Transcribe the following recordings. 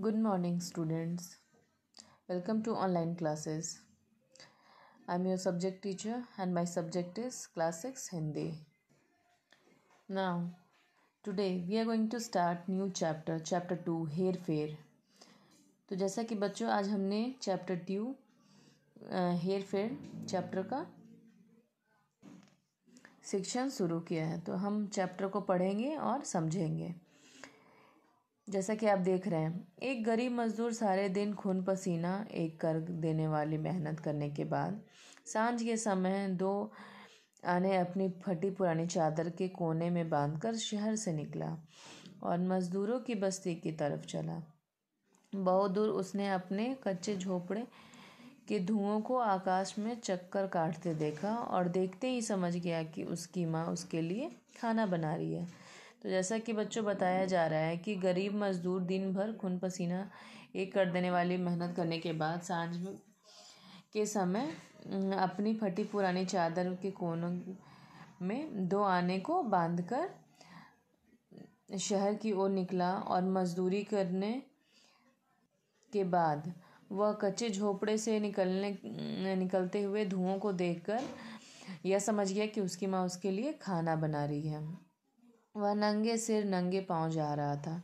good morning students welcome to online classes I am your subject teacher and my subject is class six Hindi now today we are going to start new chapter chapter two hair fair तो जैसा कि बच्चों आज हमने chapter two hair fair chapter का शिक्षण शुरू किया है तो हम चैप्टर को पढ़ेंगे और समझेंगे जैसा कि आप देख रहे हैं एक गरीब मज़दूर सारे दिन खून पसीना एक कर देने वाली मेहनत करने के बाद सांझ के समय दो आने अपनी फटी पुरानी चादर के कोने में बांधकर शहर से निकला और मज़दूरों की बस्ती की तरफ चला बहुत दूर उसने अपने कच्चे झोपड़े के धुओं को आकाश में चक्कर काटते देखा और देखते ही समझ गया कि उसकी माँ उसके लिए खाना बना रही है तो जैसा कि बच्चों बताया जा रहा है कि गरीब मज़दूर दिन भर खून पसीना एक कर देने वाली मेहनत करने के बाद सांझ के समय अपनी फटी पुरानी चादर के कोनों में दो आने को बांधकर शहर की ओर निकला और मजदूरी करने के बाद वह कच्चे झोपड़े से निकलने निकलते हुए धुओं को देखकर यह समझ गया कि उसकी माँ उसके लिए खाना बना रही है वह नंगे सिर नंगे पाँव जा रहा था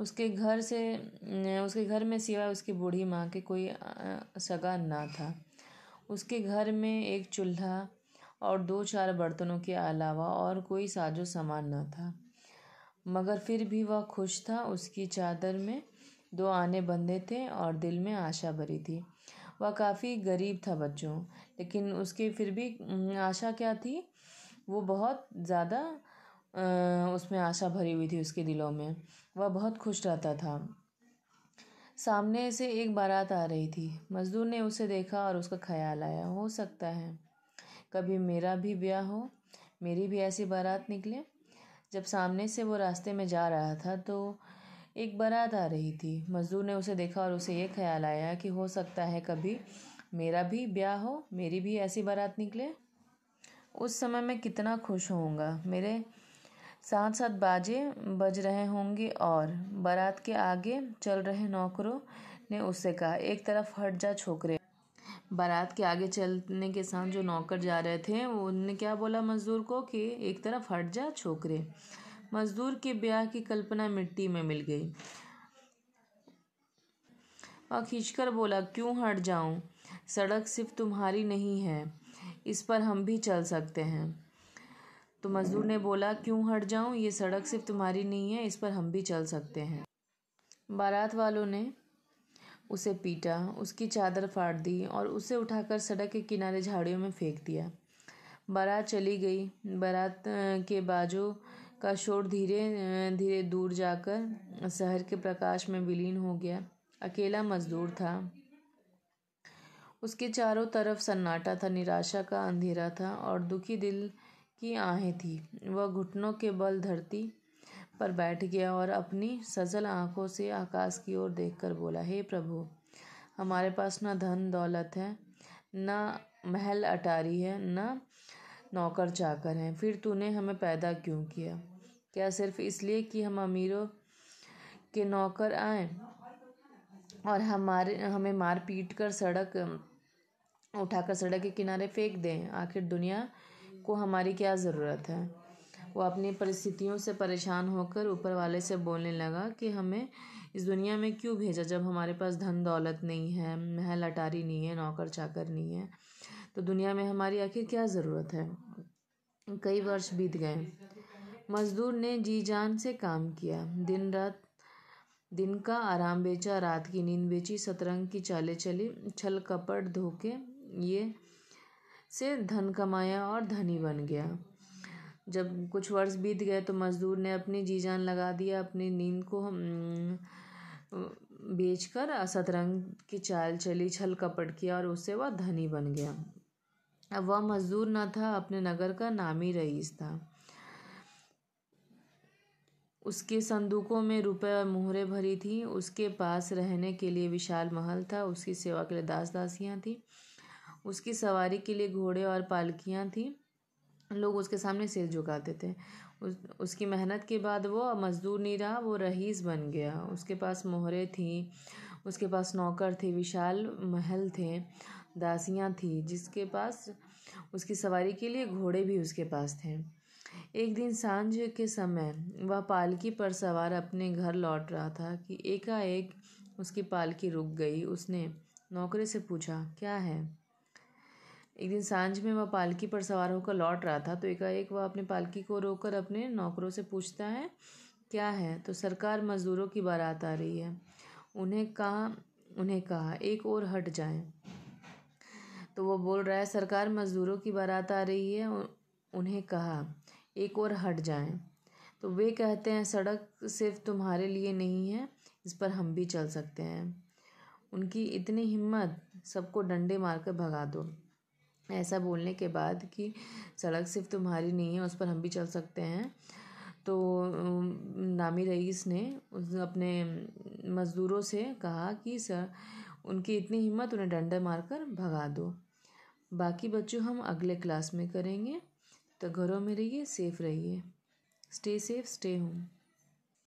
उसके घर से उसके घर में सिवाय उसकी बूढ़ी माँ के कोई सगा ना था उसके घर में एक चूल्हा और दो चार बर्तनों के अलावा और कोई साजो सामान ना था मगर फिर भी वह खुश था उसकी चादर में दो आने बंधे थे और दिल में आशा भरी थी वह काफ़ी गरीब था बच्चों लेकिन उसके फिर भी आशा क्या थी वो बहुत ज़्यादा उसमें आशा भरी हुई थी उसके दिलों में वह बहुत खुश रहता था सामने से एक बारात आ रही थी मज़दूर ने उसे देखा और उसका ख्याल आया हो सकता है कभी मेरा भी ब्याह हो मेरी भी ऐसी बारात निकले जब सामने से वो रास्ते में जा रहा था तो एक बारात आ रही थी मज़दूर ने उसे देखा और उसे ये ख्याल आया कि हो सकता है कभी मेरा भी ब्याह हो मेरी भी ऐसी बारात निकले उस समय मैं कितना खुश होऊंगा मेरे साथ साथ बाजे बज रहे होंगे और बारात के आगे चल रहे नौकरों ने उससे कहा एक तरफ हट जा छोकरे बारात के आगे चलने के साथ जो नौकर जा रहे थे उनने क्या बोला मज़दूर को कि एक तरफ हट जा छोकरे मज़दूर के ब्याह की कल्पना मिट्टी में मिल गई और खींचकर बोला क्यों हट जाऊं सड़क सिर्फ तुम्हारी नहीं है इस पर हम भी चल सकते हैं तो मज़दूर ने बोला क्यों हट जाऊं ये सड़क सिर्फ तुम्हारी नहीं है इस पर हम भी चल सकते हैं बारात वालों ने उसे पीटा उसकी चादर फाड़ दी और उसे उठाकर सड़क के किनारे झाड़ियों में फेंक दिया बारात चली गई बारात के बाजों का शोर धीरे धीरे दूर जाकर शहर के प्रकाश में विलीन हो गया अकेला मजदूर था उसके चारों तरफ सन्नाटा था निराशा का अंधेरा था और दुखी दिल की आहें थी वह घुटनों के बल धरती पर बैठ गया और अपनी सजल आँखों से आकाश की ओर देखकर बोला हे प्रभु हमारे पास न धन दौलत है न महल अटारी है न नौकर चाकर हैं फिर तूने हमें पैदा क्यों किया क्या सिर्फ इसलिए कि हम अमीरों के नौकर आए और हमारे हमें मार पीट कर सड़क उठाकर सड़क के किनारे फेंक दें आखिर दुनिया को हमारी क्या ज़रूरत है वो अपनी परिस्थितियों से परेशान होकर ऊपर वाले से बोलने लगा कि हमें इस दुनिया में क्यों भेजा जब हमारे पास धन दौलत नहीं है महल अटारी नहीं है नौकर चाकर नहीं है तो दुनिया में हमारी आखिर क्या ज़रूरत है कई वर्ष बीत गए मज़दूर ने जी जान से काम किया दिन रात दिन का आराम बेचा रात की नींद बेची सतरंग की चाले चली छल कपट धोके ये से धन कमाया और धनी बन गया जब कुछ वर्ष बीत गए तो मज़दूर ने अपनी जी जान लगा दिया अपनी नींद को हम्म, बेचकर सतरंग की चाल चली छल कपट किया और उससे वह धनी बन गया अब वह मजदूर न था अपने नगर का नामी रईस था उसके संदूकों में रुपए और मोहरे भरी थी उसके पास रहने के लिए विशाल महल था उसकी सेवा के लिए दास दासियाँ थीं उसकी सवारी के लिए घोड़े और पालकियाँ थीं लोग उसके सामने सिर झुकाते थे उस उसकी मेहनत के बाद वो मज़दूर नहीं रहा वो रहीस बन गया उसके पास मोहरे थी उसके पास नौकर थे विशाल महल थे दासियाँ थी जिसके पास उसकी सवारी के लिए घोड़े भी उसके पास थे एक दिन सांझ के समय वह पालकी पर सवार अपने घर लौट रहा था कि एकाएक उसकी पालकी रुक गई उसने नौकरी से पूछा क्या है एक दिन सांझ में वह पालकी पर सवार होकर लौट रहा था तो एकाएक वह अपने पालकी को रोककर अपने नौकरों से पूछता है क्या है तो सरकार मजदूरों की बारात आ रही है उन्हें कहा उन्हें कहा एक और हट जाए तो वो बोल रहा है सरकार मजदूरों की बारात आ रही है उन्हें कहा एक और हट जाए तो वे कहते हैं सड़क सिर्फ तुम्हारे लिए नहीं है इस पर हम भी चल सकते हैं उनकी इतनी हिम्मत सबको डंडे मारकर भगा दो ऐसा बोलने के बाद कि सड़क सिर्फ तुम्हारी नहीं है उस पर हम भी चल सकते हैं तो नामी रईस ने उस अपने मज़दूरों से कहा कि सर उनकी इतनी हिम्मत उन्हें डंडे मारकर भगा दो बाकी बच्चों हम अगले क्लास में करेंगे तो घरों में रहिए सेफ़ रहिए स्टे सेफ स्टे होम